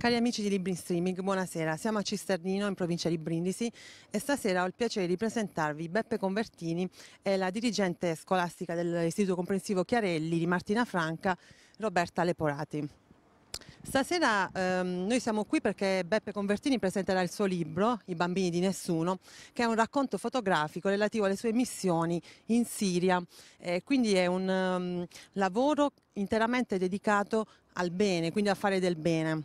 Cari amici di Libri in Streaming, buonasera. Siamo a Cisternino, in provincia di Brindisi, e stasera ho il piacere di presentarvi Beppe Convertini, e la dirigente scolastica dell'Istituto Comprensivo Chiarelli di Martina Franca, Roberta Leporati. Stasera ehm, noi siamo qui perché Beppe Convertini presenterà il suo libro, I bambini di nessuno, che è un racconto fotografico relativo alle sue missioni in Siria. Eh, quindi è un um, lavoro interamente dedicato al bene, quindi a fare del bene.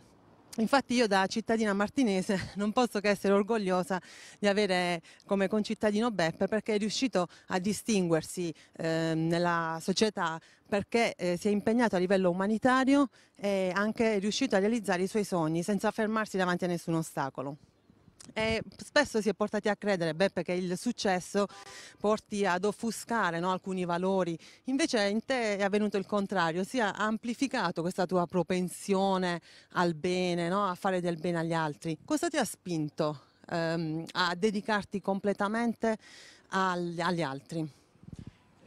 Infatti io da cittadina martinese non posso che essere orgogliosa di avere come concittadino Beppe perché è riuscito a distinguersi eh, nella società perché eh, si è impegnato a livello umanitario e anche è riuscito a realizzare i suoi sogni senza fermarsi davanti a nessun ostacolo. E spesso si è portati a credere Beppe, che il successo porti ad offuscare no, alcuni valori, invece in te è avvenuto il contrario, si è amplificato questa tua propensione al bene, no, a fare del bene agli altri. Cosa ti ha spinto ehm, a dedicarti completamente agli, agli altri?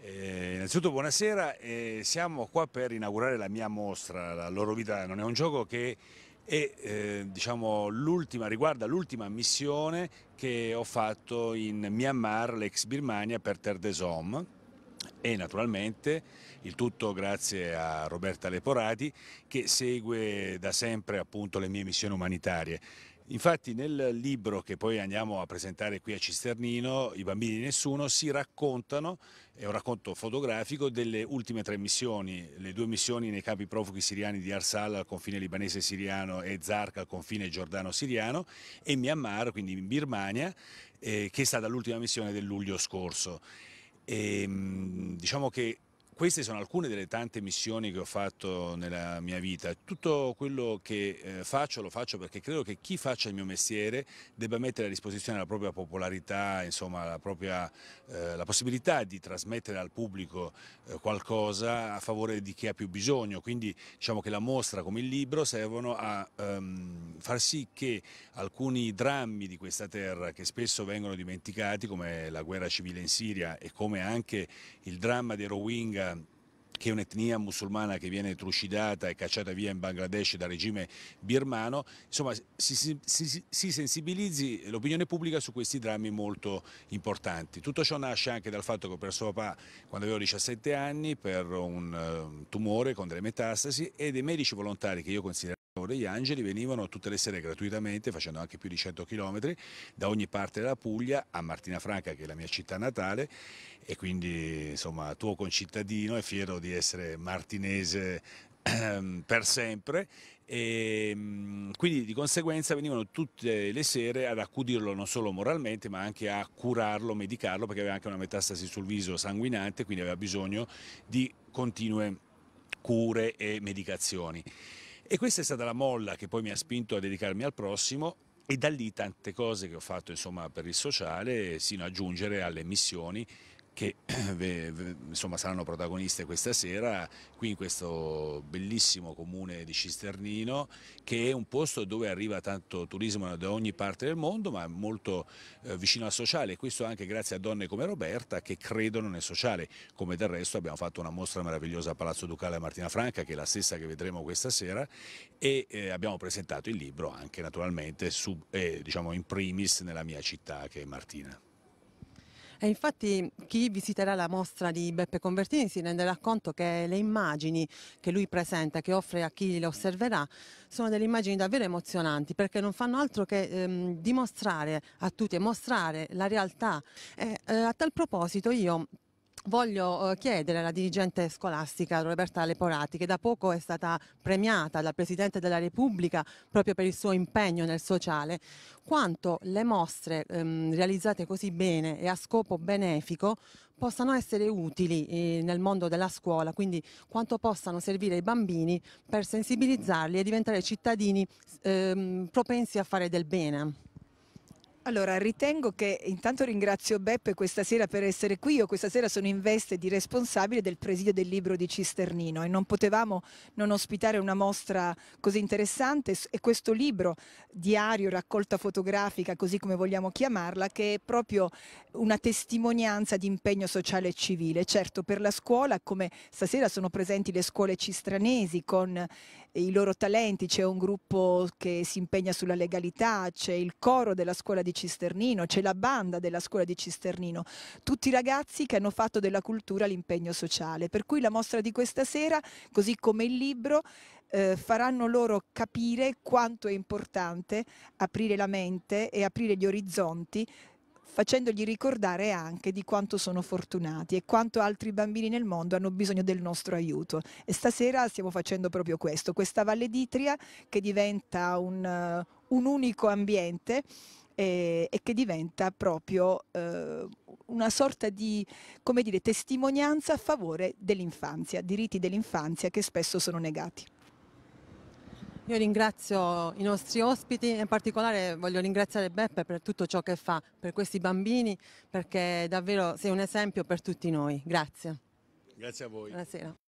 Eh, innanzitutto buonasera, eh, siamo qua per inaugurare la mia mostra, la loro vita non è un gioco che e eh, diciamo, riguarda l'ultima missione che ho fatto in Myanmar, l'ex Birmania, per Terdesom e naturalmente il tutto grazie a Roberta Leporati che segue da sempre appunto, le mie missioni umanitarie. Infatti nel libro che poi andiamo a presentare qui a Cisternino, I bambini di nessuno, si raccontano, è un racconto fotografico, delle ultime tre missioni, le due missioni nei campi profughi siriani di Arsal al confine libanese siriano e Zarqa al confine giordano siriano e Myanmar, quindi in Birmania, eh, che è stata l'ultima missione del luglio scorso. E, ehm, diciamo che queste sono alcune delle tante missioni che ho fatto nella mia vita. Tutto quello che eh, faccio lo faccio perché credo che chi faccia il mio mestiere debba mettere a disposizione la propria popolarità, insomma, la, propria, eh, la possibilità di trasmettere al pubblico eh, qualcosa a favore di chi ha più bisogno. Quindi diciamo che la mostra come il libro servono a ehm, far sì che alcuni drammi di questa terra che spesso vengono dimenticati come la guerra civile in Siria e come anche il dramma di Rohingya che è un'etnia musulmana che viene trucidata e cacciata via in Bangladesh dal regime birmano, insomma si, si, si, sensibilizzi l'opinione pubblica su questi drammi molto importanti. Tutto ciò nasce anche dal fatto che ho perso papà quando avevo 17 anni per un uh, tumore con delle metastasi e dei medici volontari che io considero degli angeli venivano tutte le sere gratuitamente, facendo anche più di 100 km, da ogni parte della Puglia a Martina Franca, che è la mia città natale, e quindi insomma tuo concittadino è fiero di essere martinese ehm, per sempre e ehm, quindi di conseguenza venivano tutte le sere ad accudirlo non solo moralmente ma anche a curarlo, medicarlo perché aveva anche una metastasi sul viso sanguinante quindi aveva bisogno di continue cure e medicazioni. E questa è stata la molla che poi mi ha spinto a dedicarmi al prossimo e da lì tante cose che ho fatto insomma, per il sociale, sino ad aggiungere alle missioni che insomma, saranno protagoniste questa sera qui in questo bellissimo comune di Cisternino che è un posto dove arriva tanto turismo da ogni parte del mondo ma molto eh, vicino al sociale e questo anche grazie a donne come Roberta che credono nel sociale come del resto abbiamo fatto una mostra meravigliosa a Palazzo Ducale a Martina Franca che è la stessa che vedremo questa sera e eh, abbiamo presentato il libro anche naturalmente sub, eh, diciamo in primis nella mia città che è Martina. E infatti chi visiterà la mostra di Beppe Convertini si renderà conto che le immagini che lui presenta, che offre a chi le osserverà, sono delle immagini davvero emozionanti perché non fanno altro che ehm, dimostrare a tutti e mostrare la realtà. E, eh, a tal proposito io Voglio eh, chiedere alla dirigente scolastica Roberta Leporati, che da poco è stata premiata dal Presidente della Repubblica proprio per il suo impegno nel sociale, quanto le mostre ehm, realizzate così bene e a scopo benefico possano essere utili eh, nel mondo della scuola, quindi quanto possano servire ai bambini per sensibilizzarli e diventare cittadini ehm, propensi a fare del bene. Allora, ritengo che intanto ringrazio Beppe questa sera per essere qui. Io questa sera sono in veste di responsabile del presidio del libro di Cisternino e non potevamo non ospitare una mostra così interessante e questo libro, diario, raccolta fotografica, così come vogliamo chiamarla, che è proprio una testimonianza di impegno sociale e civile. Certo, per la scuola, come stasera sono presenti le scuole cistranesi con i loro talenti, c'è un gruppo che si impegna sulla legalità, c'è il coro della scuola di Cisternino, c'è la banda della scuola di Cisternino, tutti ragazzi che hanno fatto della cultura l'impegno sociale. Per cui la mostra di questa sera, così come il libro, eh, faranno loro capire quanto è importante aprire la mente e aprire gli orizzonti facendogli ricordare anche di quanto sono fortunati e quanto altri bambini nel mondo hanno bisogno del nostro aiuto. E stasera stiamo facendo proprio questo, questa Valle d'Itria che diventa un, eh, un unico ambiente eh, e che diventa proprio eh, una sorta di come dire, testimonianza a favore dell'infanzia, diritti dell'infanzia che spesso sono negati. Io ringrazio i nostri ospiti, e in particolare voglio ringraziare Beppe per tutto ciò che fa per questi bambini, perché davvero sei un esempio per tutti noi. Grazie. Grazie a voi. Buonasera.